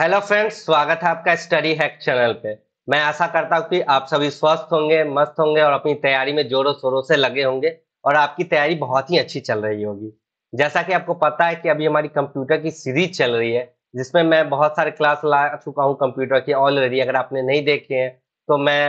Hello friends स्वागत है आपका स्टडी हैक चैनल पे मैं आशा करता हूँ कि आप सभी स्वस्थ होंगे मस्त होंगे और अपनी तैयारी में जोरों शोरों से लगे होंगे और आपकी तैयारी बहुत ही अच्छी चल रही होगी जैसा कि आपको पता है कि अभी हमारी कंप्यूटर की सीरीज चल रही है जिसमें मैं बहुत सारे क्लास ला चुका हूँ कंप्यूटर की ऑलरेडी अगर आपने नहीं देखे हैं तो मैं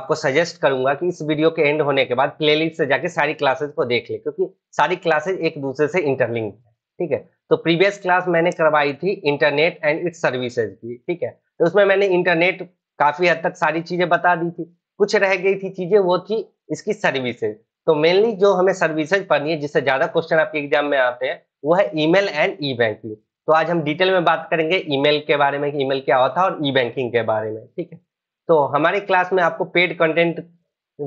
आपको सजेस्ट करूंगा कि इस वीडियो के एंड होने के बाद प्लेलिस्ट से जाके सारी क्लासेस को देख ले क्योंकि सारी क्लासेज एक दूसरे से इंटरलिंक है ठीक है तो प्रीवियस क्लास मैंने करवाई थी इंटरनेट एंड इट्स सर्विसेज की ठीक है तो उसमें मैंने इंटरनेट काफी हद तक सारी चीजें बता दी थी कुछ रह गई थी चीजें वो थी इसकी सर्विसेज तो मेनली जो हमें सर्विसेज पढ़नी है जिससे ज्यादा क्वेश्चन आपके एग्जाम में आते हैं वो है ईमेल एंड ई बैंकिंग तो आज हम डिटेल में बात करेंगे ईमेल के बारे में ईमेल क्या होता है और ई बैंकिंग के बारे में ठीक है तो हमारी क्लास में आपको पेड कंटेंट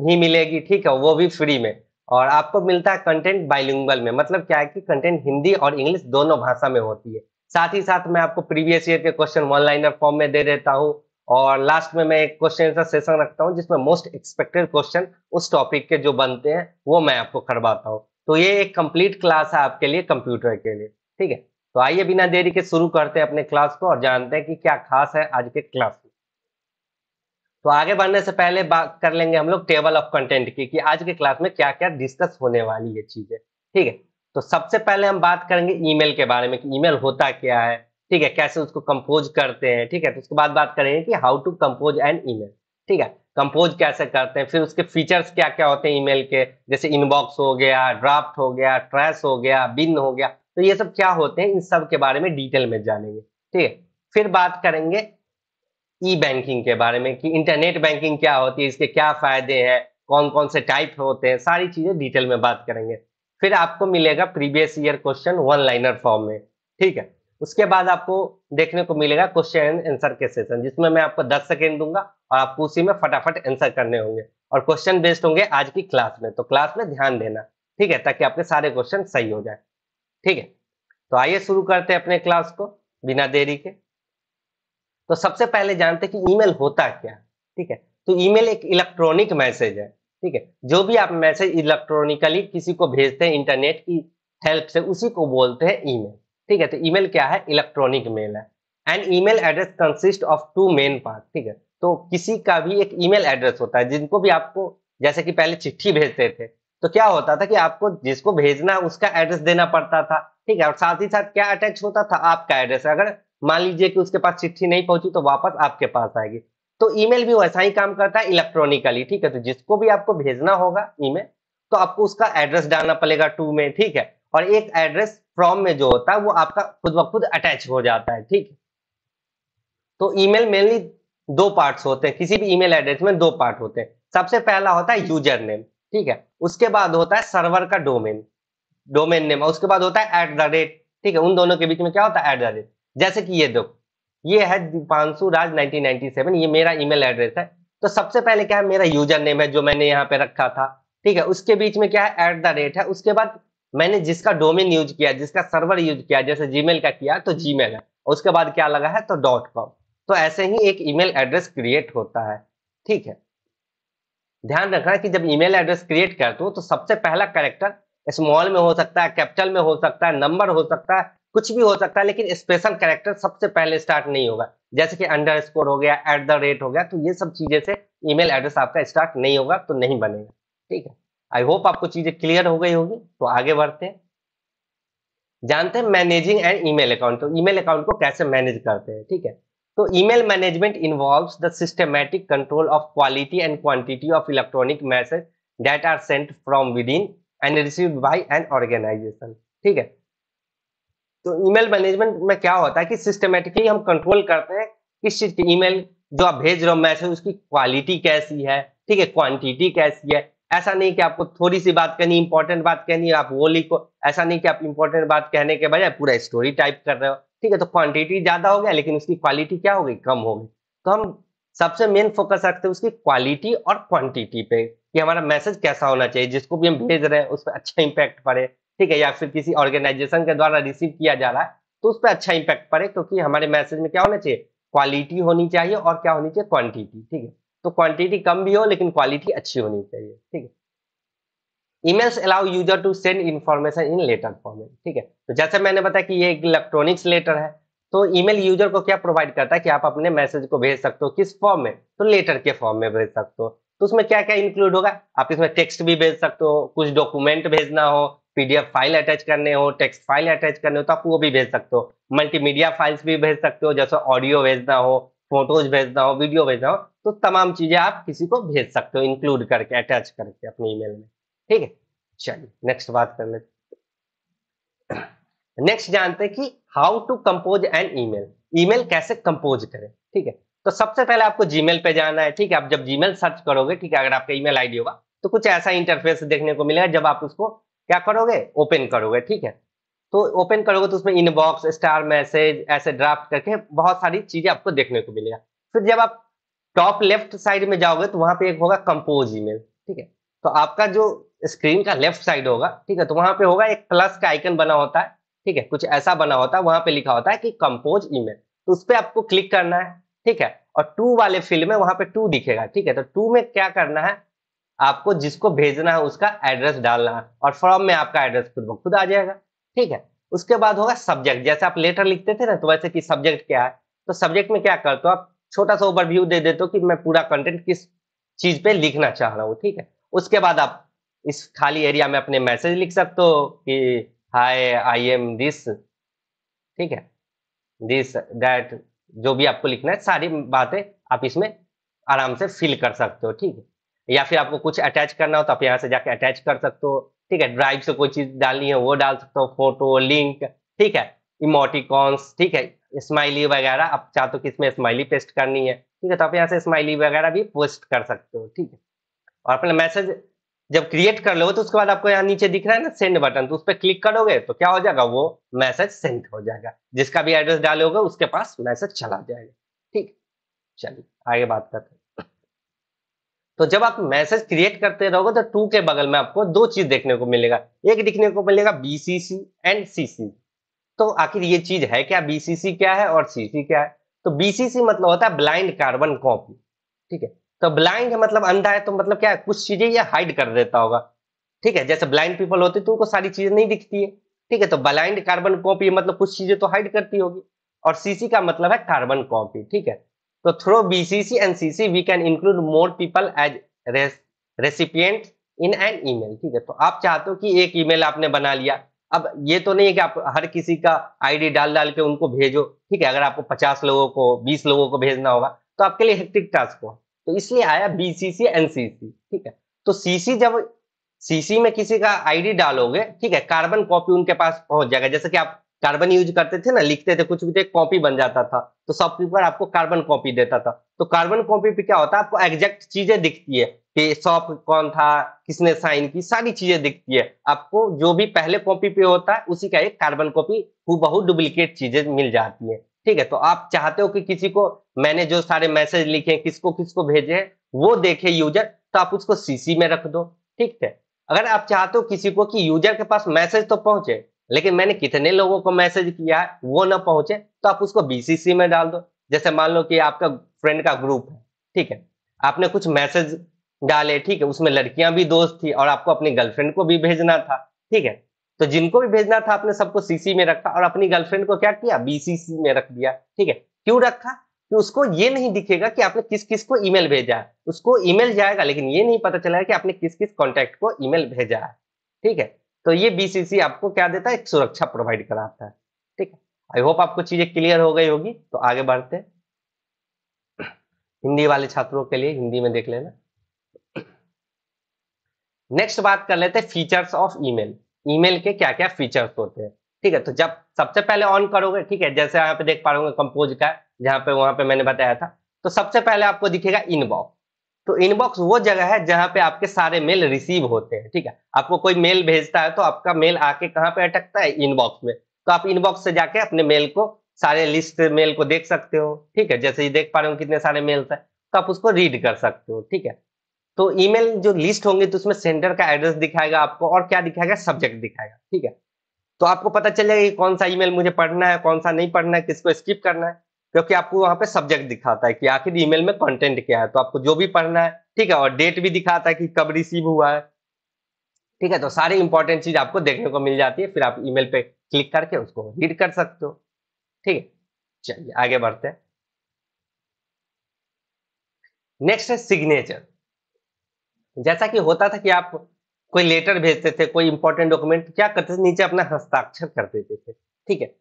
ही मिलेगी ठीक है वो भी फ्री में और आपको मिलता है कंटेंट बाइलिंगल में मतलब क्या है कि कंटेंट हिंदी और इंग्लिश दोनों भाषा में होती है साथ ही साथ मैं आपको प्रीवियस ईयर के क्वेश्चन वन लाइनर फॉर्म में दे देता हूँ और लास्ट में मैं एक क्वेश्चन आंसर सेशन रखता हूँ जिसमें मोस्ट एक्सपेक्टेड क्वेश्चन उस टॉपिक के जो बनते हैं वो मैं आपको करवाता हूँ तो ये एक कंप्लीट क्लास है आपके लिए कंप्यूटर के लिए ठीक है तो आइए बिना देरी के शुरू करते हैं अपने क्लास को और जानते हैं कि क्या खास है आज के क्लास तो आगे बढ़ने से पहले बात कर लेंगे हम लोग टेबल ऑफ कंटेंट की कि आज के क्लास में क्या क्या डिस्कस होने वाली है चीजें ठीक है तो सबसे पहले हम बात करेंगे ईमेल के बारे में कि ईमेल होता क्या है ठीक है कैसे उसको कंपोज करते हैं ठीक है तो उसके बाद बात करेंगे कि how to compose an email ठीक है कंपोज कैसे करते हैं फिर उसके फीचर्स क्या क्या होते हैं ईमेल के जैसे इनबॉक्स हो गया ड्राफ्ट हो गया ट्रैश हो गया बिन हो गया तो ये सब क्या होते हैं इन सब के बारे में डिटेल में जानेंगे ठीक है फिर बात करेंगे ई बैंकिंग के बारे में कि इंटरनेट बैंकिंग क्या होती है इसके क्या फायदे हैं कौन कौन से टाइप होते हैं सारी चीजें डिटेल में बात करेंगे फिर आपको मिलेगा previous year question one liner form में ठीक है उसके बाद आपको देखने को मिलेगा क्वेश्चन आंसर के सेशन जिसमें मैं आपको दस सेकेंड दूंगा और आपको उसी में फटाफट आंसर करने होंगे और क्वेश्चन बेस्ड होंगे आज की क्लास में तो क्लास में ध्यान देना ठीक है ताकि आपके सारे क्वेश्चन सही हो जाए ठीक है तो आइए शुरू करते हैं अपने क्लास को बिना देरी के तो सबसे पहले जानते कि ईमेल होता क्या ठीक है तो ईमेल एक इलेक्ट्रॉनिक मैसेज है ठीक है जो भी आप मैसेज इलेक्ट्रॉनिकली किसी को भेजते हैं इंटरनेट की हेल्प से उसी को बोलते हैं ईमेल ठीक है तो ईमेल क्या है इलेक्ट्रॉनिक मेल है and email address consist of two main part ठीक है तो किसी का भी एक ईमेल एड्रेस होता है जिनको भी आपको जैसे कि पहले चिट्ठी भेजते थे तो क्या होता था कि आपको जिसको भेजना है उसका एड्रेस देना पड़ता था ठीक है और साथ ही साथ क्या अटैच होता था आपका एड्रेस अगर मान लीजिए कि उसके पास चिट्ठी नहीं पहुंची तो वापस आपके पास आएगी तो ईमेल भी वैसा ही काम करता है इलेक्ट्रॉनिकली ठीक है तो जिसको भी आपको भेजना होगा ईमेल तो आपको उसका एड्रेस डालना पड़ेगा टू में ठीक है और एक एड्रेस फ्रॉम में जो होता है वो आपका खुद ब खुद अटैच हो जाता है ठीक है तो ईमेल मेनली दो पार्ट्स होते हैं किसी भी ईमेल एड्रेस में दो पार्ट होते हैं सबसे पहला होता है यूजर नेम ठीक है उसके बाद होता है सर्वर का डोमेन डोमेन नेम उसके बाद होता है एट द रेट ठीक है उन दोनों के बीच में क्या होता है एट द रेट जैसे कि ये दो ये है दीपांशु राज 1997 ये मेरा ईमेल एड्रेस है तो सबसे पहले क्या है मेरा यूजर नेम है जो मैंने यहाँ पे रखा था ठीक है उसके बीच में क्या है एट द रेट है उसके बाद मैंने जिसका डोमेन यूज किया जिसका सर्वर यूज किया जैसे जीमेल का किया तो जीमेल है उसके बाद क्या लगा है तो डॉट कॉम तो ऐसे ही एक ईमेल एड्रेस क्रिएट होता है ठीक है ध्यान रखना कि जब ईमेल एड्रेस क्रिएट करते हो तो सबसे पहला करेक्टर स्मॉल में हो सकता है कैपिटल में हो सकता है नंबर हो सकता है कुछ भी हो सकता है लेकिन स्पेशल कैरेक्टर सबसे पहले स्टार्ट नहीं होगा जैसे कि अंडर स्कोर हो गया एट द रेट हो गया तो ये सब चीजें से ईमेल एड्रेस आपका स्टार्ट नहीं होगा तो नहीं बनेगा ठीक है आई होप आपको चीजें क्लियर हो गई होगी तो आगे बढ़ते हैं जानते हैं मैनेजिंग एंड ईमेल अकाउंट तो ईमेल अकाउंट को कैसे मैनेज करते हैं ठीक है तो email management involve the systematic control of quality and quantity of electronic message are sent from within and receive by an organization ठीक है तो ईमेल मैनेजमेंट में क्या होता है कि सिस्टमेटिकली हम कंट्रोल करते हैं किस चीज की ईमेल जो आप भेज रहे हो मैसेज उसकी क्वालिटी कैसी है ठीक है क्वांटिटी कैसी है ऐसा नहीं कि आपको थोड़ी सी बात कहनी इंपॉर्टेंट बात कहनी आप वो लिखो ऐसा नहीं कि आप इंपॉर्टेंट बात कहने के बजाय पूरा स्टोरी टाइप कर रहे हो ठीक है तो क्वांटिटी ज्यादा हो गया लेकिन उसकी क्वालिटी क्या होगी कम होगी तो हम सबसे मेन फोकस रखते हैं उसकी क्वालिटी और क्वांटिटी पे कि हमारा मैसेज कैसा होना चाहिए जिसको भी हम भेज रहे हैं उस पर अच्छा इम्पैक्ट पड़े ठीक है या फिर किसी ऑर्गेनाइजेशन के द्वारा रिसीव किया जा रहा है तो उस पर अच्छा इंपैक्ट पड़े क्योंकि हमारे मैसेज में क्या होना चाहिए क्वालिटी होनी चाहिए और क्या होनी चाहिए क्वांटिटी ठीक है तो क्वांटिटी कम भी हो लेकिन क्वालिटी अच्छी होनी चाहिए ठीक है emails allow user to send information in letter format ठीक है तो जैसे मैंने बताया कि ये एक इलेक्ट्रॉनिक्स लेटर है तो ईमेल यूजर को क्या प्रोवाइड करता है कि आप अपने मैसेज को भेज सकते हो किस फॉर्म में तो लेटर के फॉर्म में भेज सकते हो तो उसमें क्या क्या इंक्लूड होगा आप इसमें टेक्स्ट भी भेज सकते हो कुछ डॉक्यूमेंट भेजना हो पीडीएफ फाइल अटैच करने हो टेक्स्ट फाइल अटैच करने हो तो आप वो भी भेज सकते हो मल्टीमीडिया फाइल्स भी भेज सकते हो जैसे ऑडियो भेजना हो फोटोज भेजना हो वीडियो भेजना हो तो तमाम चीजें आप किसी को भेज सकते हो इंक्लूड करके अटैच करके अपने ईमेल में ठीक है चलिए नेक्स्ट बात कर लेते नेक्स्ट जानते हैं कि how to compose an email email कैसे कंपोज करें ठीक है तो सबसे पहले आपको जीमेल पे जाना है ठीक है आप जब जीमेल सर्च करोगे ठीक है अगर आपका ईमेल आईडी होगा तो कुछ ऐसा इंटरफेस देखने को मिलेगा जब आप उसको क्या करोगे ओपन करोगे ठीक है तो ओपन करोगे तो उसमें इनबॉक्स स्टार मैसेज ऐसे ड्राफ्ट करके बहुत सारी चीजें आपको देखने को मिलेगा फिर जब आप टॉप लेफ्ट साइड में जाओगे तो वहां पे एक होगा कंपोज ईमेल ठीक है तो आपका जो स्क्रीन का लेफ्ट साइड होगा ठीक है तो वहां पे होगा एक प्लस का आइकन बना होता है ठीक है कुछ ऐसा बना होता है वहां पे लिखा होता है कि कंपोज ईमेल तो उस पर आपको क्लिक करना है ठीक है और टू वाले फील्ड में वहां पे टू दिखेगा ठीक है तो टू में क्या करना है आपको जिसको भेजना है उसका एड्रेस डालना है और फॉर्म में आपका एड्रेस खुद ब खुद आ जाएगा ठीक है उसके बाद होगा सब्जेक्ट जैसे आप लेटर लिखते थे ना तो वैसे कि सब्जेक्ट क्या है तो सब्जेक्ट में क्या करते हो आप छोटा सा ओवरव्यू दे देते हो कि मैं पूरा कंटेंट किस चीज पे लिखना चाह रहा हूँ ठीक है उसके बाद आप इस खाली एरिया में अपने मैसेज लिख सकते हो कि हाय आई एम दिस ठीक है दिस दैट जो भी आपको लिखना है सारी बातें आप इसमें आराम से फिल कर सकते हो ठीक है या फिर आपको कुछ अटैच करना हो तो आप यहाँ से जाके अटैच कर सकते हो ठीक है ड्राइव से कोई चीज डालनी है वो डाल सकते हो फोटो लिंक ठीक है इमोटिकॉन्स ठीक है स्माइली वगैरह आप चाहते हो कि इसमें स्माइली पेस्ट करनी है ठीक है तो आप यहाँ से स्माइली वगैरह भी पोस्ट कर सकते हो ठीक है और अपना मैसेज जब क्रिएट कर लोगे तो उसके बाद आपको यहाँ नीचे दिख रहा है ना सेंड बटन तो उस पर क्लिक करोगे तो क्या हो जाएगा वो मैसेज सेंड हो जाएगा जिसका भी एड्रेस डालोगे उसके पास मैसेज चला जाएगा ठीक चलिए आगे बात करते हैं तो जब आप मैसेज क्रिएट करते रहोगे तो टू के बगल में आपको दो चीज देखने को मिलेगा एक दिखने को मिलेगा बीसीसी एंड सीसी तो आखिर ये चीज है क्या बीसीसी क्या है और सीसी क्या है तो बीसीसी मतलब होता है ब्लाइंड कार्बन कॉपी ठीक है तो ब्लाइंड मतलब अंधा है तो मतलब क्या है कुछ चीजें ये हाइड कर देता होगा ठीक है जैसे ब्लाइंड पीपल होते तो उनको सारी चीजें नहीं दिखती है ठीक है तो ब्लाइंड कार्बन कॉपी मतलब कुछ चीजें तो हाइड करती होगी और सीसी का मतलब है कार्बन कॉपी ठीक है So तो through C C we can include more people as as in an email ठीक है तो आप चाहते हो कि एक ईमेल आपने बना लिया अब ये तो नहीं है कि आप हर किसी का आईडी डाल डाल के उनको भेजो ठीक है अगर आपको 50 लोगों को 20 लोगों को भेजना होगा तो आपके लिए हेक्टिक टास्क हो तो इसलिए आया बीसीसी एंड सीसी ठीक है तो सीसी जब सीसी में किसी का आईडी डालोगे ठीक है कार्बन कॉपी उनके पास पहुंच जाएगा जैसे कि आप कार्बन यूज करते थे ना लिखते थे कुछ भी एक कॉपी बन जाता था तो सब पेपर आपको कार्बन कॉपी देता था तो कार्बन कॉपी पे क्या होता है आपको एग्जैक्ट चीजें दिखती है कि सॉप कौन था किसने साइन की सारी चीजें दिखती है आपको जो भी पहले कॉपी पे होता है उसी का एक कार्बन कॉपी हु डुप्लीकेट चीजें मिल जाती है ठीक है तो आप चाहते हो कि किसी को मैंने जो सारे मैसेज लिखे किसको किसको भेजे हैं वो देखे यूजर तो आप उसको सीसी में रख दो ठीक है अगर आप चाहते हो किसी को कि यूजर के पास मैसेज तो पहुंचे लेकिन मैंने कितने लोगों को मैसेज किया है वो ना पहुंचे तो आप उसको बीसीसी में डाल दो जैसे मान लो कि आपका फ्रेंड का ग्रुप है ठीक है आपने कुछ मैसेज डाले ठीक है उसमें लड़कियां भी दोस्त थी और आपको अपनी गर्लफ्रेंड को भी भेजना था ठीक है तो जिनको भी भेजना था आपने सबको सीसी में रखा और अपनी गर्लफ्रेंड को क्या किया बीसीसी में रख दिया ठीक है क्यों रखा कि उसको ये नहीं दिखेगा कि आपने किस किस को ईमेल भेजा है उसको ईमेल जाएगा लेकिन ये नहीं पता चलेगा कि आपने किस किस कॉन्टेक्ट को ईमेल भेजा है ठीक है तो ये बीसीसी आपको क्या देता है एक सुरक्षा प्रोवाइड कराता है ठीक है आई होप आपको चीजें क्लियर हो गई होगी तो आगे बढ़ते हैं हिंदी वाले छात्रों के लिए हिंदी में देख लेना नेक्स्ट बात कर लेते हैं फीचर्स ऑफ ईमेल ईमेल के क्या क्या फीचर्स होते हैं ठीक है तो जब सबसे पहले ऑन करोगे ठीक है जैसे यहाँ पे देख पा रहे कंपोज का जहां पे वहां पे मैंने बताया था तो सबसे पहले आपको दिखेगा इनबॉक्स तो इनबॉक्स वो जगह है जहां पे आपके सारे मेल रिसीव होते हैं ठीक है आपको कोई मेल भेजता है तो आपका मेल आके कहाँ पे अटकता है इनबॉक्स में तो आप इनबॉक्स से जाके अपने मेल को सारे लिस्ट मेल को देख सकते हो ठीक है जैसे ये देख पा रहे हो कितने सारे मेल्स है तो आप उसको रीड कर सकते हो ठीक है तो ईमेल जो लिस्ट होंगे तो उसमें सेंडर का एड्रेस दिखाएगा आपको और क्या दिखाएगा सब्जेक्ट दिखाएगा ठीक है तो आपको पता चल जाएगा कौन सा ईमेल मुझे पढ़ना है कौन सा नहीं पढ़ना है किसको स्किप करना है क्योंकि आपको वहां पे सब्जेक्ट दिखाता है कि आखिर ईमेल में कंटेंट क्या है तो आपको जो भी पढ़ना है ठीक है और डेट भी दिखाता है कि कब रिसीव हुआ है ठीक है तो सारी इंपॉर्टेंट चीज आपको देखने को मिल जाती है फिर आप ईमेल पे क्लिक करके उसको रीड कर सकते हो ठीक है चलिए आगे बढ़ते हैं नेक्स्ट है सिग्नेचर जैसा कि होता था कि आप कोई लेटर भेजते थे कोई इंपॉर्टेंट डॉक्यूमेंट क्या करते थे नीचे अपना हस्ताक्षर कर देते थे ठीक है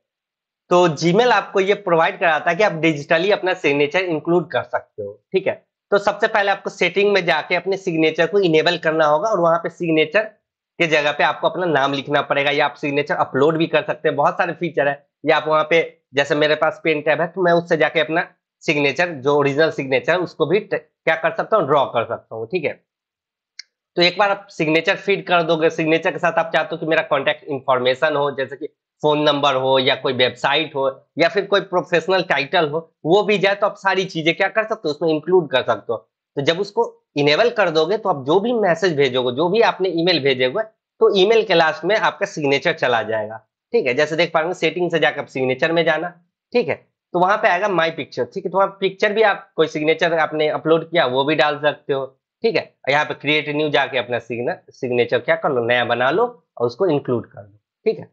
तो जीमेल आपको ये प्रोवाइड कराता है कि आप डिजिटली अपना सिग्नेचर इंक्लूड कर सकते हो ठीक है तो सबसे पहले आपको सेटिंग में जाके अपने सिग्नेचर को इनेबल करना होगा और वहां पे सिग्नेचर के जगह पे आपको अपना नाम लिखना पड़ेगा या आप सिग्नेचर अपलोड भी कर सकते हैं बहुत सारे फीचर है या आप वहाँ पे जैसे मेरे पास पेन टैब है तो मैं उससे जाके अपना सिग्नेचर जो ओरिजिनल सिग्नेचर उसको भी क्या कर सकता हूँ ड्रॉ कर सकता हूँ ठीक है तो एक बार आप सिग्नेचर फीड कर दोगे सिग्नेचर के साथ आप चाहते हो कि मेरा कॉन्टैक्ट इन्फॉर्मेशन हो जैसे कि फोन नंबर हो या कोई वेबसाइट हो या फिर कोई प्रोफेशनल टाइटल हो वो भी जाए तो आप सारी चीजें क्या कर सकते हो उसमें इंक्लूड कर सकते हो तो जब उसको इनेबल कर दोगे तो आप जो भी मैसेज भेजोगे जो भी आपने ईमेल भेजेगा तो ईमेल के लास्ट में आपका सिग्नेचर चला जाएगा ठीक है जैसे देख पा रहे सेटिंग से जाकर सिग्नेचर में जाना ठीक है तो वहां पे आएगा माय पिक्चर ठीक है तो वहाँ पिक्चर भी आप कोई सिग्नेचर आपने अपलोड किया वो भी डाल सकते हो ठीक है यहाँ पे क्रिएट न्यू जाके अपना सिग्नेचर क्या कर लो नया बना लो और उसको इंक्लूड कर लो ठीक है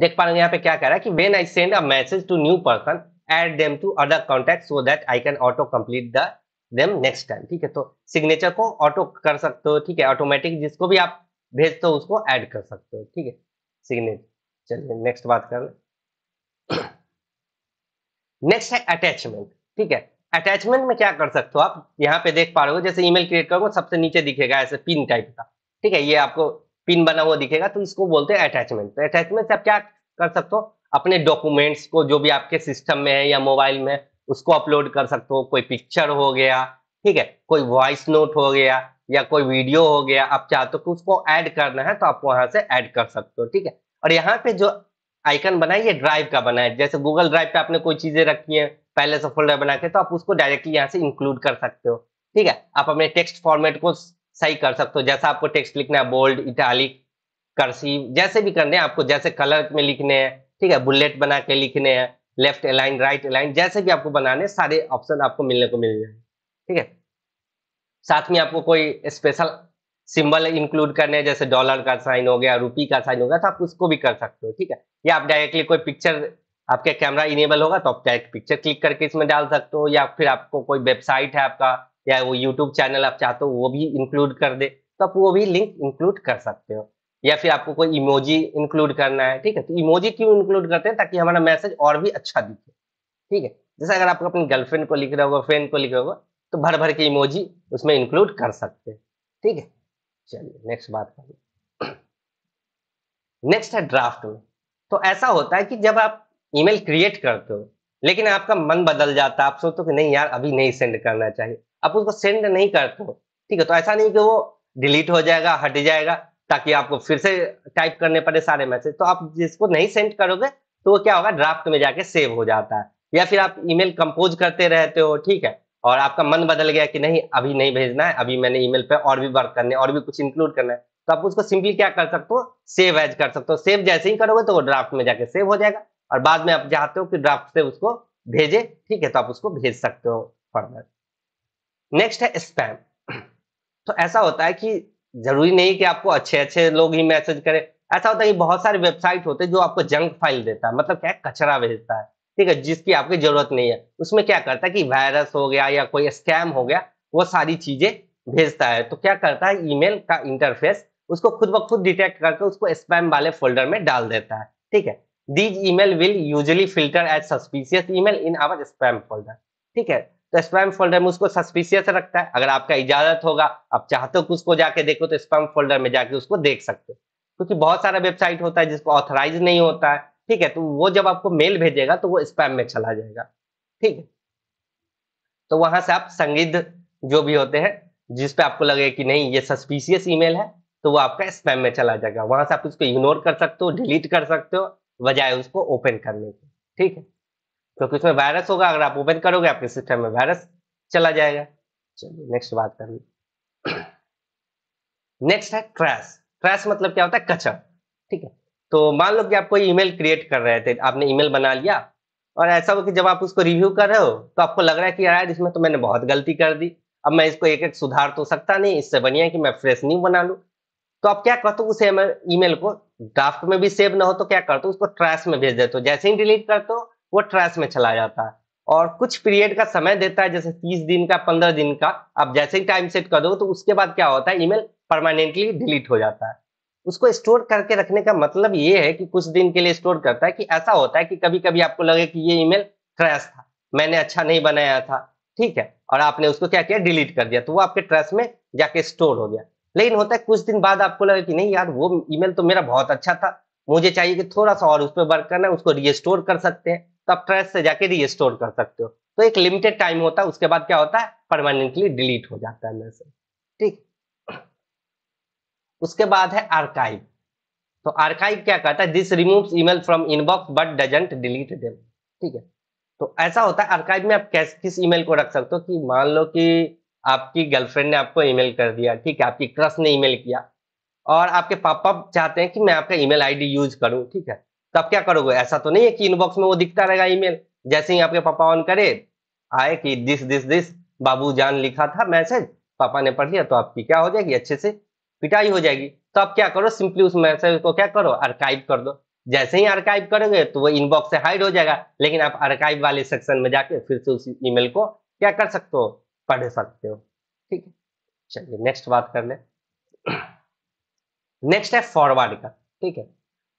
देख पा रहे हैं यहाँ पे क्या कह रहा है कि when I send a message to new person add them to other contact so that I can auto complete the them next time ठीक है तो सिग्नेचर को ऑटो कर सकते हो ठीक है ऑटोमेटिक जिसको भी आप भेजते हो उसको एड कर सकते हो ठीक है सिग्नेचर चलिए नेक्स्ट बात कर नेक्स्ट है अटैचमेंट ठीक है अटैचमेंट में क्या कर सकते हो आप यहाँ पे देख पा रहे हो जैसे ईमेल क्रिएट करोगे सबसे नीचे दिखेगा ऐसे पिन टाइप का ठीक है ये आपको पिन बना हुआ दिखेगा तो इसको बोलते हैं अटैचमेंट तो अटैचमेंट से आप क्या कर सकते हो अपने डॉक्यूमेंट्स को जो भी आपके सिस्टम में है या मोबाइल में उसको अपलोड कर सकते हो कोई पिक्चर हो गया ठीक है कोई वॉइस नोट हो गया या कोई वीडियो हो गया आप चाहते हो कि उसको ऐड करना है तो आप वहां से ऐड कर सकते हो ठीक है और यहाँ पे जो आइकन बना है ये ड्राइव का बना है जैसे गूगल ड्राइव पे आपने कोई चीजें रखी है पहले से फोल्डर बना के तो आप उसको डायरेक्टली यहाँ से इंक्लूड कर सकते हो ठीक है आप अपने टेक्स्ट फॉर्मेट को सही कर सकते हो जैसा आपको टेक्स्ट लिखना है बोल्ड इटालिक कर्सिव जैसे भी करने हैं आपको जैसे कलर में लिखने हैं ठीक है बुलेट बना के लिखने हैं लेफ्ट अलाइन राइट अलाइन जैसे भी आपको बनाने सारे ऑप्शन आपको मिलने को मिल जाएंगे ठीक है साथ में आपको कोई स्पेशल सिंबल इंक्लूड करने जैसे डॉलर का साइन हो गया रुपी का साइन हो गया तो आप उसको भी कर सकते हो ठीक है या आप डायरेक्टली कोई पिक्चर आपके कैमरा इनेबल होगा तो आप डायरेक्ट पिक्चर क्लिक करके इसमें डाल सकते हो या फिर आपको कोई वेबसाइट है आपका या वो यूट्यूब चैनल आप चाहते हो वो भी इंक्लूड कर दे तो आप वो भी लिंक इंक्लूड कर सकते हो या फिर आपको कोई इमोजी इंक्लूड करना है ठीक है तो इमोजी क्यों इंक्लूड करते हैं ताकि हमारा मैसेज और भी अच्छा दिखे ठीक है जैसे अगर आप अपनी गर्लफ्रेंड को लिख रहे होगा फ्रेंड को लिख रहे होगा तो भर भर के इमोजी उसमें इंक्लूड कर सकते हैं ठीक है चलिए नेक्स्ट बात करें नेक्स्ट है ड्राफ्ट में तो ऐसा होता है कि जब आप ईमेल क्रिएट करते हो लेकिन आपका मन बदल जाता है आप सोचते हो कि नहीं यार अभी नहीं सेंड करना चाहिए आप उसको सेंड नहीं करते हो ठीक है तो ऐसा नहीं कि वो डिलीट हो जाएगा हट जाएगा ताकि आपको फिर से टाइप करने पड़े सारे मैसेज तो आप जिसको नहीं सेंड करोगे तो वो क्या होगा ड्राफ्ट में जाके सेव हो जाता है या फिर आप ईमेल कंपोज करते रहते हो ठीक है और आपका मन बदल गया कि नहीं अभी नहीं भेजना है अभी मैंने ईमेल पे और भी वर्क करने और भी कुछ इंक्लूड करना है तो आप उसको सिंपली क्या कर सकते हो सेव एज कर सकते हो सेव जैसे ही करोगे तो वो ड्राफ्ट में जाके सेव हो जाएगा और बाद में आप चाहते हो कि ड्राफ्ट से उसको भेजे ठीक है तो आप उसको भेज सकते हो फर्दर नेक्स्ट है स्पैम तो ऐसा होता है कि जरूरी नहीं कि आपको अच्छे अच्छे लोग ही मैसेज करें ऐसा होता है कि बहुत सारे वेबसाइट होते हैं जो आपको जंक फाइल देता है मतलब क्या कचरा भेजता है ठीक है जिसकी आपकी जरूरत नहीं है उसमें क्या करता है कि वायरस हो गया या कोई स्कैम हो गया वो सारी चीजें भेजता है तो क्या करता है ईमेल का इंटरफेस उसको खुद ब खुद डिटेक्ट करके उसको स्पैम वाले फोल्डर में डाल देता है ठीक है these email will usually filter as suspicious email in our spam folder ठीक है तो स्पैम फोल्डर में उसको सस्पिशियस रखता है अगर आपका इजाजत होगा आप चाहते हो कि उसको जाके देखो तो स्पैम फोल्डर में जाके उसको देख सकते हो क्योंकि बहुत सारा वेबसाइट होता है जिसको ऑथराइज नहीं होता है ठीक है तो वो जब आपको मेल भेजेगा तो वो स्पैम में चला जाएगा ठीक है तो वहां से आप संदिग्ध जो भी होते हैं जिसपे आपको लगे कि नहीं ये सस्पिशियस ईमेल है तो वो आपका स्पैम में चला जाएगा वहां से आप उसको इग्नोर कर सकते हो डिलीट कर सकते हो बजाय उसको ओपन करने के ठीक है क्योंकि उसमें वायरस होगा अगर आप ओपन करोगे आपके सिस्टम में वायरस चला जाएगा चलिए नेक्स्ट बात कर ली नेक्स्ट है क्रैश क्रैश मतलब क्या होता है कचर ठीक है तो मान लो कि आप कोई ईमेल क्रिएट कर रहे थे आपने ईमेल बना लिया और ऐसा हो कि जब आप उसको रिव्यू कर रहे हो तो आपको लग रहा है कि यार इसमें तो मैंने बहुत गलती कर दी अब मैं इसको एक एक सुधार तो सकता नहीं इससे बढ़िया कि मैं फ्रेश न्यू बना लूँ तो आप क्या करते हो उस ईमेल को ड्राफ्ट में भी सेव ना हो तो क्या करते हो उसको ट्रैश में भेज देते हो जैसे ही डिलीट करते हो वो ट्रैश में चला जाता है और कुछ पीरियड का समय देता है जैसे तीस दिन का पंद्रह दिन का आप जैसे ही टाइम सेट कर दो तो उसके बाद क्या होता है ईमेल परमानेंटली डिलीट हो जाता है उसको स्टोर करके रखने का मतलब ये है कि कुछ दिन के लिए स्टोर करता है कि ऐसा होता है कि कभी कभी आपको लगे कि ये ईमेल ट्रैश था मैंने अच्छा नहीं बनाया था ठीक है और आपने उसको क्या किया डिलीट कर दिया तो वो आपके ट्रैश में जाके स्टोर हो गया लेकिन होता है कुछ दिन बाद आपको लगे कि नहीं यार वो ईमेल तो मेरा बहुत अच्छा था मुझे चाहिए कि थोड़ा सा और उस पर वर्क करना है उसको रिस्टोर कर सकते हैं तो आप ट्रेस से जाके रीस्टोर कर सकते हो तो एक लिमिटेड टाइम होता है उसके बाद क्या होता है परमानेंटली डिलीट हो जाता है मैसेज ठीक उसके बाद है आर्काइव तो आर्काइव क्या कहता है this removes email from inbox but doesn't delete them ठीक है तो ऐसा होता है आर्काइव में आप कैस किस ईमेल को रख सकते हो कि मान लो कि आपकी गर्लफ्रेंड ने आपको ईमेल कर दिया ठीक है आपकी क्रश ने ईमेल किया और आपके पापा चाहते हैं कि मैं आपका ईमेल आईडी यूज करूं ठीक है तो आप क्या करोगे ऐसा तो नहीं है कि इनबॉक्स में वो दिखता रहेगा ईमेल जैसे ही आपके पापा ऑन करे आए कि दिस दिस दिस बाबू जान लिखा था मैसेज पापा ने पढ़ लिया तो आपकी क्या हो जाएगी अच्छे से पिटाई हो जाएगी तो आप क्या करो सिंपली उस मैसेज को क्या करो आर्काइव कर दो जैसे ही आर्काइव करोगे तो वो इनबॉक्स से हाइड हो जाएगा लेकिन आप आर्काइव वाले सेक्शन में जाके फिर से उस ईमेल को क्या कर सकते हो पढ़ सकते हो ठीक है चलिए नेक्स्ट बात कर ले नेक्स्ट है फॉरवर्ड का ठीक है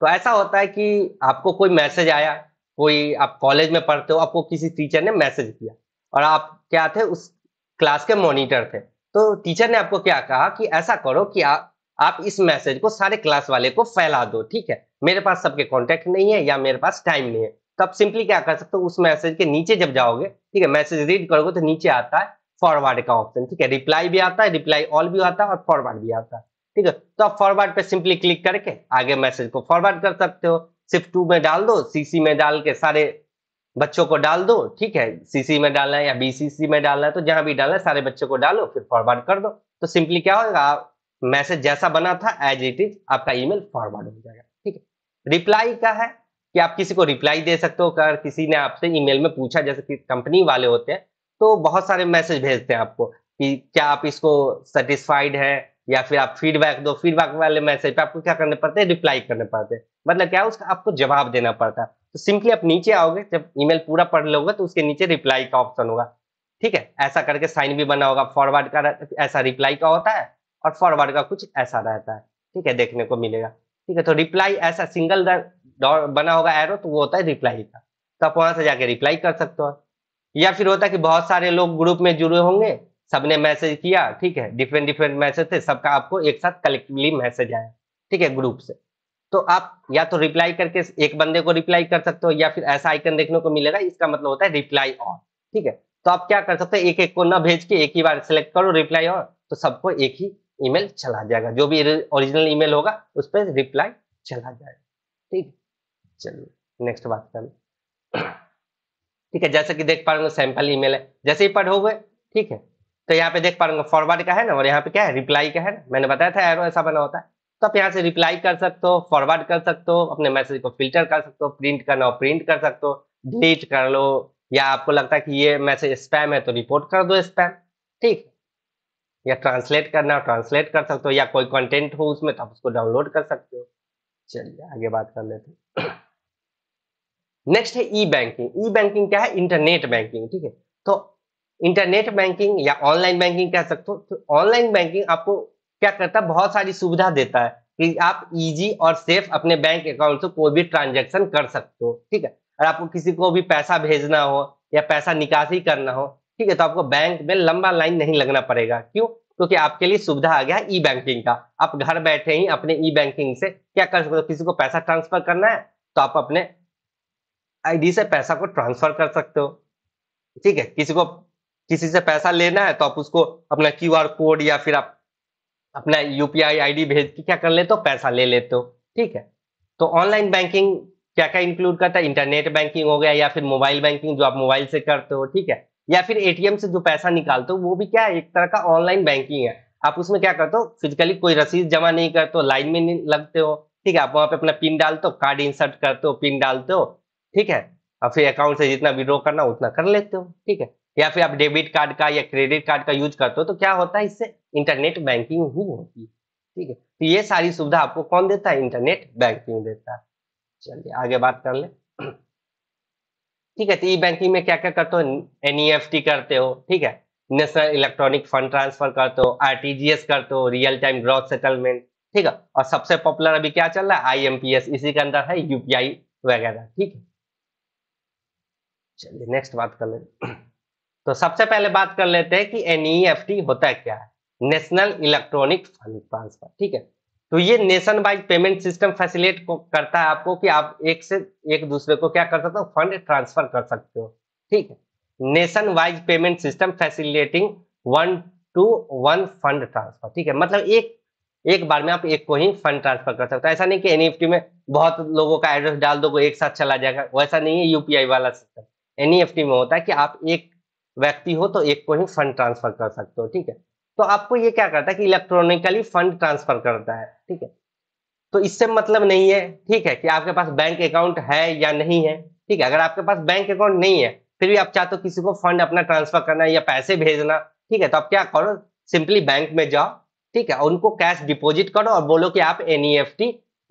तो ऐसा होता है कि आपको कोई मैसेज आया कोई आप कॉलेज में पढ़ते हो आपको किसी टीचर ने मैसेज किया और आप क्या थे उस क्लास के मॉनिटर थे तो टीचर ने आपको क्या कहा कि ऐसा करो कि आ, आप इस मैसेज को सारे क्लास वाले को फैला दो ठीक है मेरे पास सबके कॉन्टेक्ट नहीं है या मेरे पास टाइम नहीं है तो आप सिंपली क्या कर सकते हो उस मैसेज के नीचे जब जाओगे ठीक है मैसेज रीड करोगे तो नीचे आता है फॉरवर्ड का ऑप्शन ठीक है रिप्लाई भी आता है रिप्लाई ऑल भी आता है और फॉरवर्ड भी आता है ठीक है तो आप फॉरवर्ड पे सिंपली क्लिक करके आगे मैसेज को फॉरवर्ड कर सकते हो सिर्फ टू में डाल दो सीसी में डाल के सारे बच्चों को डाल दो ठीक है सीसी में डालना है या बीसीसी में डालना है तो जहां भी डालना है सारे बच्चों को डालो फिर फॉरवर्ड कर दो तो सिंपली क्या होगा मैसेज जैसा बना था एज इट इज आपका ईमेल फॉरवर्ड हो जाएगा ठीक है रिप्लाई का है कि आप किसी को रिप्लाई दे सकते हो अगर किसी ने आपसे ईमेल में पूछा जैसे कि कंपनी वाले होते हैं तो बहुत सारे मैसेज भेजते हैं आपको कि क्या आप इसको सेटिस्फाइड है या फिर आप फीडबैक दो फीडबैक वाले मैसेज पे आपको क्या करने पड़ते हैं रिप्लाई करने पड़ते हैं मतलब क्या है उसका आपको जवाब देना पड़ता है तो सिंपली आप नीचे आओगे जब ईमेल पूरा पढ़ लोगे तो उसके नीचे रिप्लाई का ऑप्शन होगा ठीक है ऐसा करके साइन भी बना होगा फॉरवर्ड का ऐसा रिप्लाई का होता है और फॉरवर्ड का कुछ ऐसा रहता है ठीक है देखने को मिलेगा ठीक है तो रिप्लाई ऐसा सिंगल बना होगा एरो तो वो होता है रिप्लाई का तो आप वहां से जाके रिप्लाई कर सकते हो या फिर होता है कि बहुत सारे लोग ग्रुप में जुड़े होंगे सबने मैसेज किया ठीक है डिफरेंट डिफरेंट मैसेज थे सबका आपको एक साथ कलेक्टिवली मैसेज आया ठीक है ग्रुप से तो आप या तो रिप्लाई करके एक बंदे को रिप्लाई कर सकते हो या फिर ऐसा आइकन देखने को मिलेगा इसका मतलब होता है रिप्लाई ऑन ठीक है तो आप क्या कर सकते हो एक एक को ना भेज के एक ही बार सिलेक्ट करो रिप्लाई ऑन तो सबको एक ही ईमेल चला जाएगा जो भी ओरिजिनल ईमेल होगा उस पर रिप्लाई चला जाएगा ठीक चलो नेक्स्ट बात कर ठीक है जैसे कि देख पा रहे हो सैंपल ईमेल है जैसे ही पढ़ोगे ठीक है तो यहाँ पे देख पा रहे फॉरवर्ड का है ना और यहाँ पे क्या है रिप्लाई का है ना मैंने बताया था एरो ऐसा बना होता है तो आप यहाँ से रिप्लाई कर सकते हो फॉरवर्ड कर सकते हो अपने मैसेज को फिल्टर कर सकते हो प्रिंट करना हो प्रिंट कर सकते हो डिलीट कर लो या आपको लगता है कि ये मैसेज स्पैम है तो रिपोर्ट कर दो स्पैम ठीक या ट्रांसलेट करना हो ट्रांसलेट कर सकते हो या कोई कंटेंट हो उसमें तो आप उसको डाउनलोड कर सकते हो चलिए आगे बात कर लेते नेक्स्ट है ई बैंकिंग ई बैंकिंग क्या है इंटरनेट बैंकिंग ठीक है तो इंटरनेट बैंकिंग या ऑनलाइन बैंकिंग कह सकते हो तो ऑनलाइन बैंकिंग आपको क्या करता है बहुत सारी सुविधा देता है कि आप इजी और सेफ अपने बैंक अकाउंट से कोई भी ट्रांजेक्शन कर सकते हो ठीक है और आपको किसी को भी पैसा भेजना हो या पैसा निकासी करना हो ठीक है तो आपको बैंक में लंबा लाइन नहीं लगना पड़ेगा क्यों क्योंकि तो आपके लिए सुविधा आ गया है ई बैंकिंग का आप घर बैठे ही अपने ई बैंकिंग से क्या कर सकते हो किसी को पैसा ट्रांसफर करना है तो आप अपने आईडी से पैसा को ट्रांसफर कर सकते हो ठीक है किसी को किसी से पैसा लेना है तो आप उसको अपना क्यू आर कोड या फिर आप अपना यूपीआई डी भेज के क्या कर लेते हो पैसा ले लेते हो ठीक है तो ऑनलाइन बैंकिंग क्या क्या इंक्लूड करता है इंटरनेट बैंकिंग हो गया या फिर मोबाइल बैंकिंग जो आप मोबाइल से करते हो ठीक है या फिर एटीएम से जो पैसा निकालते हो वो भी क्या है एक तरह का ऑनलाइन बैंकिंग है आप उसमें क्या करते हो फिजिकली कोई रसीद जमा नहीं करते हो लाइन में नहीं लगते हो ठीक है आप वहां पे अपना पिन डालते हो कार्ड इंसर्ट करते हो पिन डालते हो ठीक है और फिर अकाउंट से जितना विड्रॉ करना उतना कर लेते हो ठीक है या फिर आप डेबिट कार्ड का या क्रेडिट कार्ड का यूज करते हो तो क्या होता है इससे इंटरनेट बैंकिंग ही होती है ठीक है तो ये सारी सुविधा आपको कौन देता है इंटरनेट बैंकिंग देता है चलिए आगे बात कर ले ठीक है तो ई बैंकिंग में क्या क्या करते हो एनईएफटी e करते हो ठीक है नेशनल इलेक्ट्रॉनिक फंड ट्रांसफर करते हो आरटीजीएस करते हो रियल टाइम ग्रॉथ सेटलमेंट ठीक है और सबसे पॉपुलर अभी क्या चल रहा है आईएमपीएस इसी के अंदर है यूपीआई वगैरह ठीक है चलिए नेक्स्ट बात कर लेते तो सबसे पहले बात कर लेते हैं कि एनईएफटी e होता है क्या है नेशनल इलेक्ट्रॉनिक फंड ट्रांसफर ठीक है तो ये nationwide payment system facilitate करता है आपको कि आप एक से एक दूसरे को क्या कर सकते हो फंड ट्रांसफर कर सकते हो ठीक है nationwide payment system facilitating one to one fund transfer ठीक है मतलब एक एक बार में आप एक को ही फंड ट्रांसफर कर सकते हो ऐसा नहीं कि एनईएफटी e में बहुत लोगों का एड्रेस डाल दो एक साथ चला जाएगा वैसा नहीं है यूपीआई वाला सिस्टम एनईएफटी e में होता है कि आप एक व्यक्ति हो तो एक को ही फंड ट्रांसफर कर सकते हो ठीक है तो आपको ये क्या करता है कि इलेक्ट्रॉनिकली फंड ट्रांसफर करता है ठीक है तो इससे मतलब नहीं है ठीक है कि आपके पास बैंक अकाउंट है या नहीं है ठीक है अगर आपके पास बैंक अकाउंट नहीं है फिर भी आप चाहते हो किसी को फंड अपना ट्रांसफर करना या पैसे भेजना ठीक है तो आप क्या करो सिंपली बैंक में जाओ ठीक है उनको कैश डिपोजिट करो और बोलो कि आप एन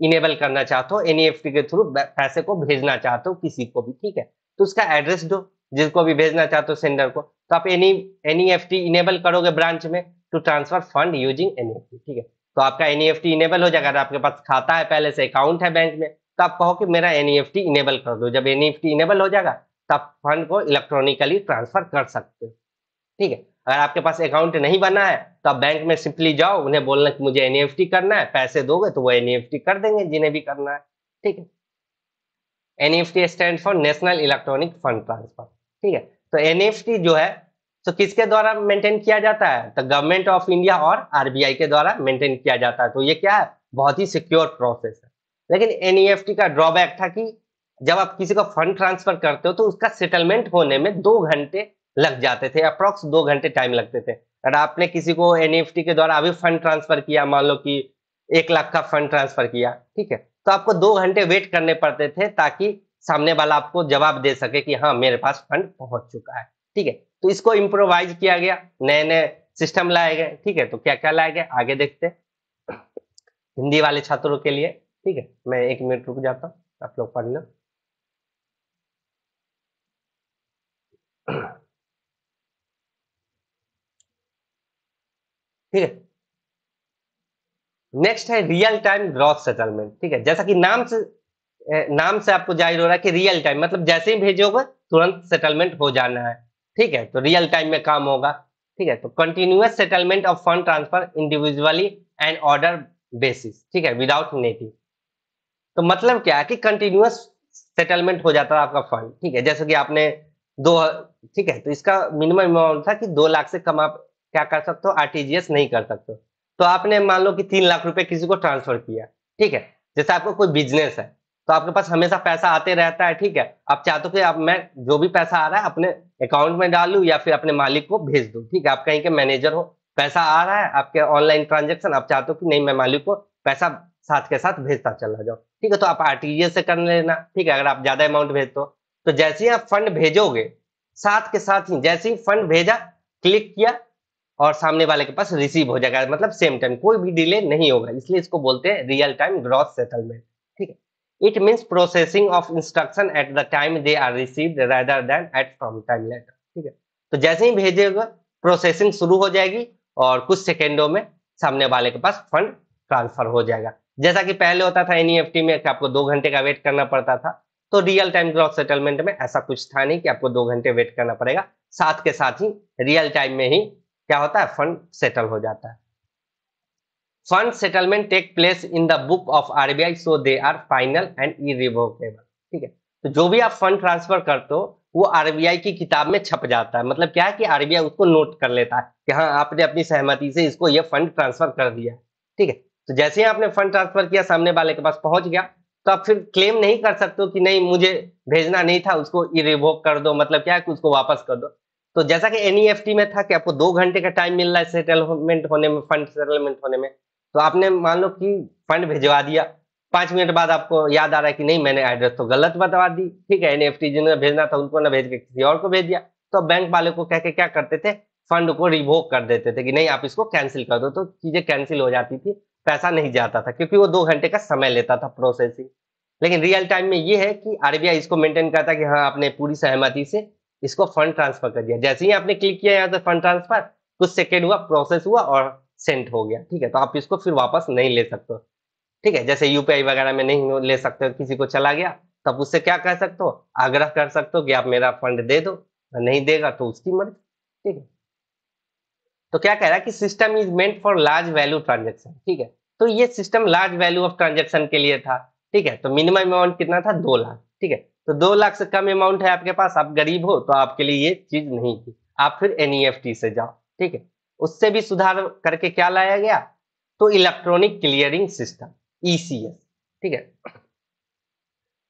इनेबल e करना चाहते हो एन e के थ्रू पैसे को भेजना चाहते हो किसी को भी ठीक है तो उसका एड्रेस दो जिसको भी भेजना चाहते हो सेंडर को तो आप NE NE F T enable करोगे ब्रांच में to transfer fund using NE F T ठीक है तो आपका एनी एफ टी इनेबल हो जाएगा अगर आपके पास खाता है पहले से अकाउंट है बैंक में तो आप कहो कि मेरा एनी एफ टी इनेबल कर दो जब एनी एफ टी इनेबल हो जाएगा तो आप फंड को इलेक्ट्रॉनिकली ट्रांसफर कर सकते हो ठीक है अगर आपके पास अकाउंट नहीं बना है तो आप बैंक में सिंपली जाओ उन्हें बोलना कि मुझे टी e करना है पैसे दोगे तो वो टी e कर देंगे जिन्हें भी करना है ठीक है T stand for national electronic fund transfer ठीक है तो एन जो है तो किसके द्वारा मेंटेन किया जाता है तो गवर्नमेंट ऑफ इंडिया और आरबीआई के द्वारा मेंटेन किया जाता है तो ये क्या है बहुत ही सिक्योर प्रोसेस है लेकिन एन e का ड्रॉबैक था कि जब आप किसी को फंड ट्रांसफर करते हो तो उसका सेटलमेंट होने में दो घंटे लग जाते थे अप्रोक्स दो घंटे टाइम लगते थे अगर आपने किसी को एन e के द्वारा अभी फंड ट्रांसफर किया मान लो कि एक लाख का फंड ट्रांसफर किया ठीक है तो आपको दो घंटे वेट करने पड़ते थे ताकि सामने वाला आपको जवाब दे सके कि हाँ मेरे पास फंड पहुंच चुका है ठीक है तो इसको इम्प्रोवाइज किया गया नए नए सिस्टम लाए गए ठीक है तो क्या क्या लाए गए आगे देखते हिंदी वाले छात्रों के लिए ठीक है मैं एक मिनट रुक जाता हूँ आप लोग पढ़ लो ठीक है नेक्स्ट है रियल टाइम ग्रॉथ सेटलमेंट ठीक है जैसा कि नाम से नाम से आपको जाहिर हो रहा है कि रियल टाइम मतलब जैसे ही भेजोगे तुरंत सेटलमेंट हो जाना है ठीक है तो रियल टाइम में काम होगा ठीक है तो continuous settlement of fund transfer individually and order basis ठीक है विदाउट नेटिव तो मतलब क्या है कि कंटिन्यूस सेटलमेंट हो जाता है आपका फंड ठीक है जैसे कि आपने दो ठीक है तो इसका मिनिमम अमाउंट था कि दो लाख से कम आप क्या कर सकते हो आरटीजीएस नहीं कर सकते तो आपने मान लो कि तीन लाख रुपए किसी को ट्रांसफर किया ठीक है जैसे आपको कोई बिजनेस है तो आपके पास हमेशा पैसा आते रहता है ठीक है आप चाहते हो कि आप मैं जो भी पैसा आ रहा है अपने अकाउंट में डालू या फिर अपने मालिक को भेज दू ठीक है आप कहीं के मैनेजर हो पैसा आ रहा है आपके ऑनलाइन ट्रांजेक्शन आप चाहते हो कि नहीं मैं मालिक को पैसा साथ के साथ भेजता चला जाओ ठीक है तो आप आरटीजीएस से कर लेना ठीक है अगर आप ज्यादा अमाउंट भेज दो तो जैसे ही आप फंड भेजोगे साथ के साथ ही जैसे ही फंड भेजा क्लिक किया और सामने वाले के पास रिसीव हो जाएगा मतलब सेम टाइम कोई भी डिले नहीं होगा इसलिए इसको बोलते हैं रियल टाइम ग्रॉस सेटलमेंट ठीक है It means processing of instruction at the time they are received rather than at some time later. ठीक है तो जैसे ही भेजेगा प्रोसेसिंग शुरू हो जाएगी और कुछ सेकेंडों में सामने वाले के पास फंड ट्रांसफर हो जाएगा जैसा कि पहले होता था एनईएफटी e में कि आपको दो घंटे का वेट करना पड़ता था तो रियल टाइम ग्रॉस सेटलमेंट में ऐसा कुछ था नहीं कि आपको दो घंटे वेट करना पड़ेगा साथ के साथ ही रियल टाइम में ही क्या होता है फंड सेटल हो जाता है fund settlement take place in the book of RBI so they are final and irrevocable ठीक है तो जो भी आप फंड ट्रांसफर करते हो वो आरबीआई की किताब में छप जाता है मतलब क्या है कि आरबीआई उसको नोट कर लेता है कि हाँ आपने अपनी सहमति से इसको ये फंड ट्रांसफर कर दिया ठीक है तो जैसे ही आपने फंड ट्रांसफर किया सामने वाले के पास पहुंच गया तो आप फिर क्लेम नहीं कर सकते कि नहीं मुझे भेजना नहीं था उसको इरिवोक कर दो मतलब क्या है कि उसको वापस कर दो तो जैसा कि एनईएफटी e में था कि आपको दो घंटे का टाइम मिल रहा है सेटलमेंट होने में फंड सेटलमेंट होने में तो आपने मान लो कि फंड भिजवा दिया पांच मिनट बाद आपको याद आ रहा है कि नहीं मैंने एड्रेस तो गलत बता दी ठीक है एन जिन्हें भेजना था उनको ना भेज के किसी और को भेज दिया तो बैंक वाले को कह के क्या करते थे फंड को रिवोक कर देते थे कि नहीं आप इसको कैंसिल कर दो तो चीजें कैंसिल हो जाती थी पैसा नहीं जाता था क्योंकि वो दो घंटे का समय लेता था प्रोसेसिंग लेकिन रियल टाइम में ये है कि आरबीआई इसको मेंटेन करता कि हाँ आपने पूरी सहमति से इसको फंड ट्रांसफर कर दिया जैसे ही आपने क्लिक किया यहाँ से फंड ट्रांसफर कुछ सेकेंड हुआ प्रोसेस हुआ और सेंट हो गया ठीक है तो आप इसको फिर वापस नहीं ले सकते ठीक है जैसे यूपीआई वगैरह में नहीं ले सकते किसी को चला गया तब उससे क्या कह सकते हो आग्रह कर सकते हो कि आप मेरा फंड दे दो नहीं देगा तो उसकी मर्जी ठीक है तो क्या कह रहा है कि system is meant for large value transaction ठीक है तो ये system large value of transaction के लिए था ठीक है तो मिनिमम अमाउंट कितना था दो लाख ठीक है तो दो लाख से कम अमाउंट है आपके पास आप गरीब हो तो आपके लिए ये चीज नहीं थी आप फिर एनईएफटी e से जाओ ठीक है उससे भी सुधार करके क्या लाया गया तो इलेक्ट्रॉनिक क्लियरिंग सिस्टम ईसीएस ठीक है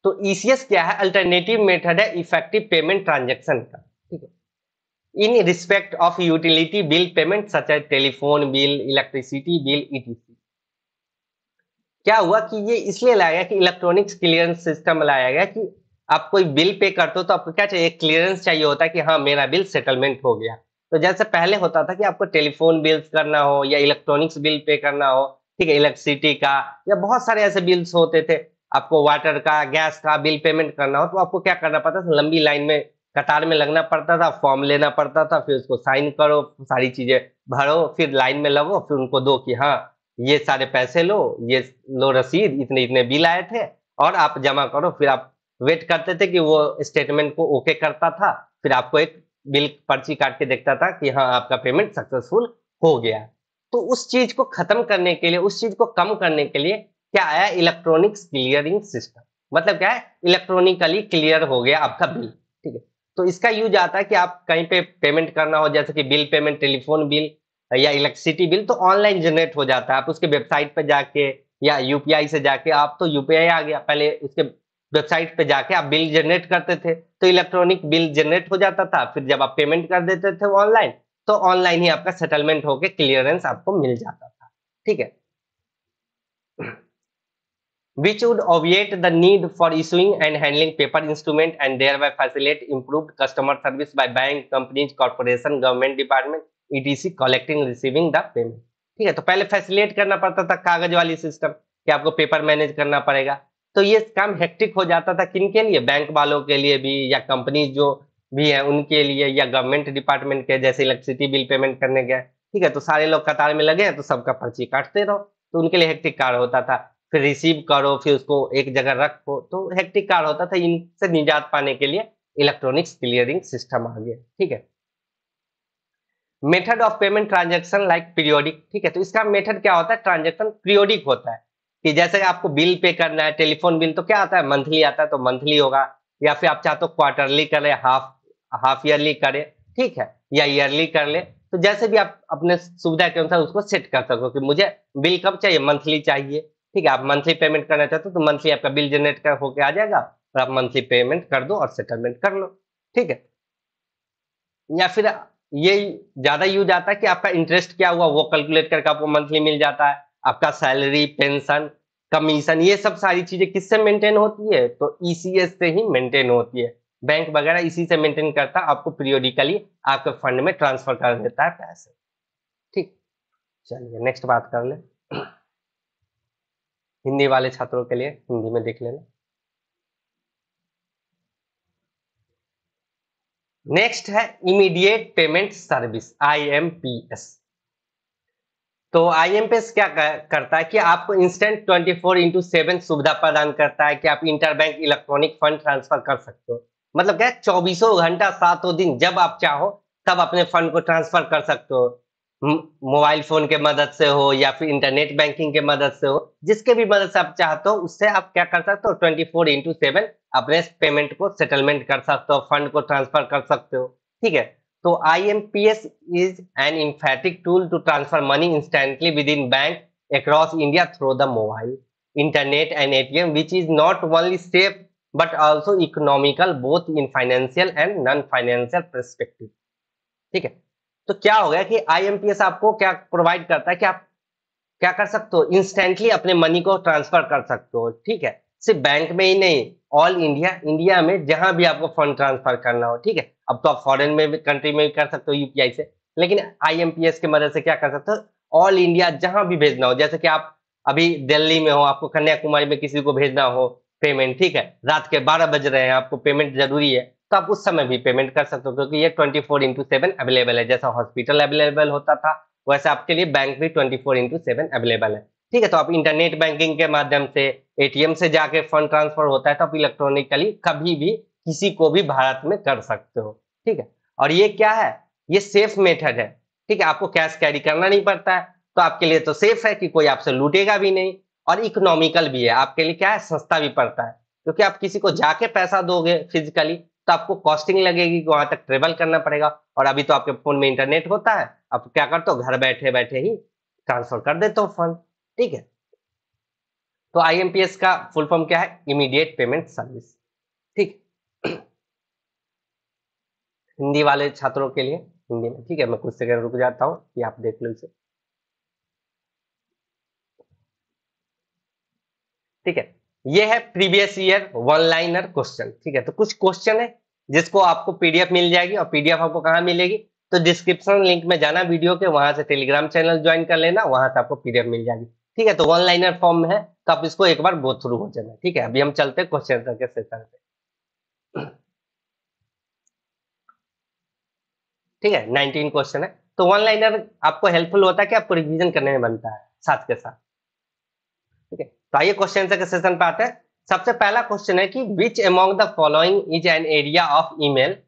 तो ईसीएस e क्या है अल्टरनेटिव मेथड है इफेक्टिव पेमेंट ट्रांजेक्शन का ठीक है in respect of utility bill payment such है telephone bill electricity bill etc क्या हुआ कि ये इसलिए लाया गया कि इलेक्ट्रॉनिक्स क्लियरेंस सिस्टम लाया गया कि आप कोई बिल पे करते हो तो आपको क्या चाहिए क्लियरेंस चाहिए होता है कि हाँ मेरा बिल सेटलमेंट हो गया तो जैसे पहले होता था कि आपको टेलीफोन बिल्स करना हो या इलेक्ट्रॉनिक्स बिल पे करना हो ठीक है इलेक्ट्रिसिटी का या बहुत सारे ऐसे बिल्स होते थे आपको वाटर का गैस का बिल पेमेंट करना हो तो आपको क्या करना पड़ता था लंबी लाइन में कतार में लगना पड़ता था फॉर्म लेना पड़ता था फिर उसको साइन करो सारी चीजें भरो फिर लाइन में लगो फिर उनको दो कि हाँ ये सारे पैसे लो ये लो रसीद इतने इतने बिल आए थे और आप जमा करो फिर आप वेट करते थे कि वो स्टेटमेंट को ओके करता था फिर आपको एक बिल पर्ची काट के देखता था कि हाँ आपका पेमेंट सक्सेसफुल हो गया तो उस चीज को खत्म करने के लिए उस चीज को कम करने के लिए क्या आया इलेक्ट्रॉनिक्स क्लियरिंग सिस्टम मतलब क्या है इलेक्ट्रॉनिकली क्लियर हो गया आपका बिल ठीक है तो इसका यूज आता है कि आप कहीं पे पेमेंट करना हो जैसे कि बिल पेमेंट टेलीफोन बिल या इलेक्ट्रिसिटी बिल तो ऑनलाइन जनरेट हो जाता है आप उसके वेबसाइट पर जाके या यूपीआई से जाके आप तो यूपीआई आ गया पहले उसके वेबसाइट पे जाके आप बिल जनरेट करते थे तो इलेक्ट्रॉनिक बिल जनरेट हो जाता था फिर जब आप पेमेंट कर देते थे ऑनलाइन तो ऑनलाइन ही आपका सेटलमेंट होके क्लियरेंस आपको मिल जाता था ठीक है which would obviate the need for issuing and handling paper instrument and thereby facilitate improve customer service by bank companies corporation government department etc collecting receiving the payment ठीक है तो पहले फैसिलेट करना पड़ता था कागज वाली सिस्टम कि आपको पेपर मैनेज करना पड़ेगा तो ये काम हेक्टिक हो जाता था किन के लिए बैंक वालों के लिए भी या कंपनी जो भी है उनके लिए या गवर्नमेंट डिपार्टमेंट के जैसे इलेक्ट्रिसिटी बिल पेमेंट करने गए ठीक है तो सारे लोग कतार में लगे हैं तो सबका पर्ची काटते रहो तो उनके लिए हेक्टिक कार्ड होता था फिर रिसीव करो फिर उसको एक जगह रखो तो हेक्टिक कार्ड होता था इनसे निजात पाने के लिए इलेक्ट्रॉनिक्स क्लियरिंग सिस्टम आ गया ठीक है method of payment transaction like periodic ठीक है तो इसका मेथड क्या होता है ट्रांजेक्शन पीरियोडिक होता है कि जैसे आपको बिल पे करना है टेलीफोन बिल तो क्या आता है मंथली आता है तो मंथली होगा या फिर आप चाहते हो क्वार्टरली करें हाफ हाफ ईयरली करें ठीक है या ईयरली कर ले तो जैसे भी आप अपने सुविधा के अनुसार उसको सेट कर सको कि मुझे बिल कब चाहिए मंथली चाहिए ठीक है आप मंथली पेमेंट करना चाहते हो तो मंथली आपका बिल जनरेट कर होके आ जाएगा और आप मंथली पेमेंट कर दो और सेटलमेंट कर लो ठीक है या फिर ये ज्यादा यूज आता है कि आपका इंटरेस्ट क्या हुआ वो कैलकुलेट करके आपको मंथली मिल जाता है आपका सैलरी पेंशन कमीशन ये सब सारी चीजें किससे मेंटेन होती है तो ईसीएस e से ही मेंटेन होती है बैंक वगैरह इसी से मेंटेन करता है आपको पीरियोडिकली आपके फंड में ट्रांसफर कर देता है पैसे ठीक चलिए नेक्स्ट बात कर ले हिंदी वाले छात्रों के लिए हिंदी में देख लेना नेक्स्ट है immediate payment service I M P S तो आई क्या करता है कि आपको इंस्टेंट 24 फोर इंटू सेवन सुविधा प्रदान करता है कि आप इंटरबैंक इलेक्ट्रॉनिक फंड ट्रांसफर कर सकते हो मतलब क्या चौबीसों घंटा सातों दिन जब आप चाहो तब अपने फंड को ट्रांसफर कर सकते हो मोबाइल फोन के मदद से हो या फिर इंटरनेट बैंकिंग के मदद से हो जिसके भी मदद से आप चाहते हो उससे आप क्या कर सकते हो ट्वेंटी फोर इंटू सेवन अपने पेमेंट को सेटलमेंट कर सकते हो फंड को ट्रांसफर कर सकते हो ठीक है तो I M P S is an emphatic tool to transfer money instantly within bank across India through the mobile internet and A T M which is not only safe but also economical both in financial and non financial perspective ठीक है तो क्या हो गया कि आई M P S आपको क्या provide करता है कि आप क्या कर सकते हो इंस्टेंटली अपने मनी को ट्रांसफर कर सकते हो ठीक है सिर्फ बैंक में ही नहीं ऑल इंडिया इंडिया में जहां भी आपको फंड ट्रांसफर करना हो ठीक है अब तो आप फॉरेन में भी कंट्री में भी कर सकते हो यूपीआई से लेकिन आईएमपीएस के मदद से क्या कर सकते हो ऑल इंडिया जहां भी भेजना हो जैसे कि आप अभी दिल्ली में हो आपको कन्याकुमारी में किसी को भेजना हो पेमेंट ठीक है रात के बारह बज रहे हैं आपको पेमेंट जरूरी है तो आप उस समय भी पेमेंट कर सकते हो क्योंकि ये twenty four into seven available है जैसा हॉस्पिटल अवेलेबल होता था वैसे आपके लिए बैंक भी twenty four into seven available है ठीक है तो आप इंटरनेट बैंकिंग के माध्यम से एटीएम से जाके फंड ट्रांसफर होता है तो आप इलेक्ट्रॉनिकली कभी भी किसी को भी भारत में कर सकते हो ठीक है और ये क्या है ये सेफ मेथड है ठीक है आपको कैश कैरी करना नहीं पड़ता है तो आपके लिए तो सेफ है कि कोई आपसे लूटेगा भी नहीं और इकोनॉमिकल भी है आपके लिए क्या है सस्ता भी पड़ता है क्योंकि आप किसी को जाके पैसा दोगे फिजिकली तो आपको कॉस्टिंग लगेगी कि वहां तक ट्रेवल करना पड़ेगा और अभी तो आपके फोन में इंटरनेट होता है आप क्या करते हो घर बैठे बैठे ही ट्रांसफर कर देते हो फंड ठीक है तो आईएमपीएस का फुल फॉर्म क्या है इमीडिएट पेमेंट सर्विस ठीक हिंदी वाले छात्रों के लिए हिंदी में ठीक है मैं कुछ सेकंड रुक जाता हूं कि आप देख लो इसे ठीक है ये है previous year one liner question ठीक है तो कुछ क्वेश्चन है जिसको आपको पीडीएफ मिल जाएगी और पीडीएफ आपको कहां मिलेगी तो डिस्क्रिप्शन लिंक में जाना वीडियो के वहां से टेलीग्राम चैनल ज्वाइन कर लेना वहां से आपको पीडीएफ मिल जाएगी ठीक है तो वन लाइनर फॉर्म में है तो आप इसको एक बार गो थ्रू हो जाना ठीक है अभी हम चलते हैं क्वेश्चन आंसर के सेशन पे ठीक है नाइनटीन क्वेश्चन है तो वन लाइनर आपको हेल्पफुल होता है कि आपको रिविजन करने में बनता है साथ के साथ ठीक है तो आइए क्वेश्चन आंसर के सेशन पे आते हैं सबसे पहला क्वेश्चन है कि which among the following is an area of email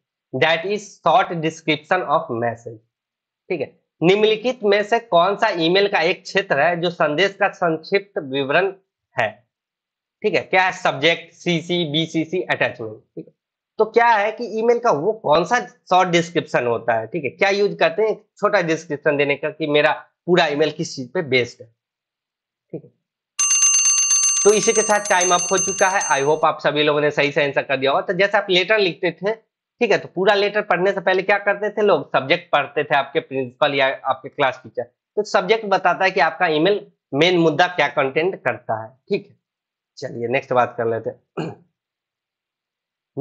that is short description of message ठीक है निम्नलिखित में से कौन सा ईमेल का एक क्षेत्र है जो संदेश का संक्षिप्त विवरण है ठीक है क्या है सब्जेक्ट सीसी बीसीसी अटैचमेंट ठीक है तो क्या है कि ईमेल का वो कौन सा शॉर्ट डिस्क्रिप्शन होता है ठीक है क्या यूज करते हैं छोटा डिस्क्रिप्शन देने का कि मेरा पूरा ईमेल किस चीज पे बेस्ड है ठीक है तो इसी के साथ टाइम अप हो चुका है आई होप आप सभी लोगों ने सही से आंसर कर दिया होगा तो जैसे आप लेटर लिखते थे ठीक है तो पूरा लेटर पढ़ने से पहले क्या करते थे लोग सब्जेक्ट पढ़ते थे आपके प्रिंसिपल या आपके क्लास टीचर तो सब्जेक्ट बताता है कि आपका ईमेल मेन मुद्दा क्या कंटेंट करता है ठीक है चलिए नेक्स्ट बात कर लेते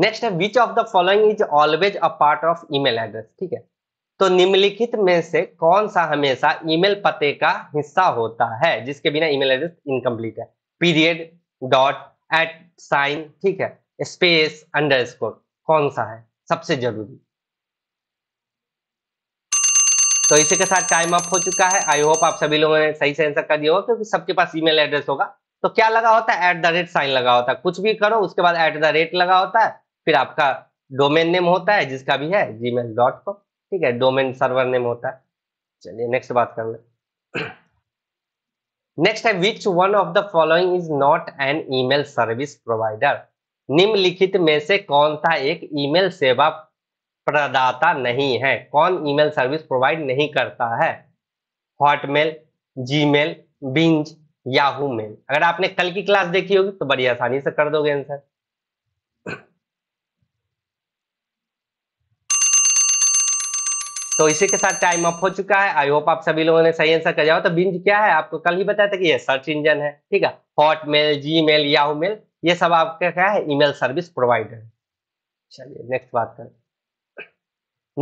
नेक्स्ट है which of the following is always a part of email address ठीक है तो निम्नलिखित में से कौन सा हमेशा ईमेल पते का हिस्सा होता है जिसके बिना ईमेल एड्रेस इनकम्प्लीट है पीरियड डॉट एट साइन ठीक है स्पेस स्कोर कौन सा है सबसे जरूरी तो इसी के साथ टाइम अप हो चुका है आई होप आप सभी लोगों ने सही से आंसर कर दिया होगा क्योंकि सबके पास ईमेल एड्रेस होगा तो क्या लगा होता है एट द रेट साइन लगा होता है कुछ भी करो उसके बाद एट द रेट लगा होता है फिर आपका डोमेन नेम होता है जिसका भी है जी मेल डॉट कॉम ठीक है डोमेन सर्वर नेम होता है चलिए नेक्स्ट बात कर लें नेक्स्ट है which one of the following is not an email service provider निम्नलिखित में से कौन सा एक ईमेल सेवा प्रदाता नहीं है कौन ईमेल सर्विस प्रोवाइड नहीं करता है Hotmail Gmail Bing Yahoo mail अगर आपने कल की क्लास देखी होगी तो बड़ी आसानी से कर दोगे आंसर तो इसी के साथ टाइम अप हो चुका है आई होप आप सभी लोगों ने सही आंसर कर जाओ तो बिंज क्या है आपको कल ही बताया था कि ये सर्च इंजन है ठीक है Hotmail G mail Yahoo mail ये सब आपके क्या है ईमेल सर्विस प्रोवाइडर चलिए नेक्स्ट बात करें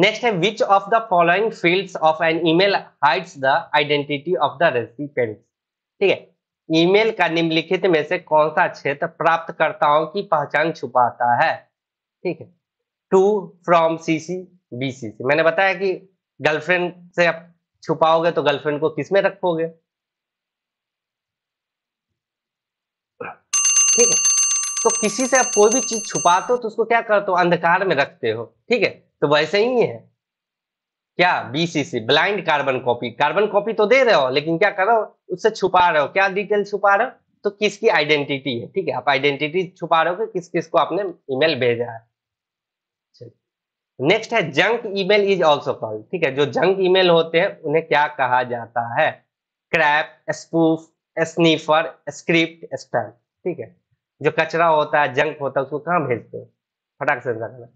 नेक्स्ट है which of the following fields of an email hides the identity of the recipient ठीक है ईमेल का निम्नलिखित में से कौन सा क्षेत्र प्राप्तकर्ताओं की पहचान छुपाता है ठीक है to from C C B C मैंने बताया कि गर्लफ्रेंड से आप छुपाओगे तो गर्लफ्रेंड को किस में रखोगे ठीक है तो किसी से आप कोई भी चीज छुपाते हो तो उसको क्या करते हो अंधकार में रखते हो ठीक है तो वैसे ही है क्या BCC blind carbon copy carbon copy तो दे रहे हो लेकिन क्या करो उससे छुपा रहे हो क्या डिटेल छुपा रहे हो तो किसकी आइडेंटिटी है ठीक है आप आइडेंटिटी छुपा रहे हो कि किस किस को आपने ईमेल भेजा है नेक्स्ट है junk email is also called ठीक है जो जंक ईमेल होते हैं उन्हें क्या कहा जाता है crap spoof sniffer script stamp ठीक है जो कचरा होता है जंक होता है उसको कहाँ भेजते हो फटाक से करना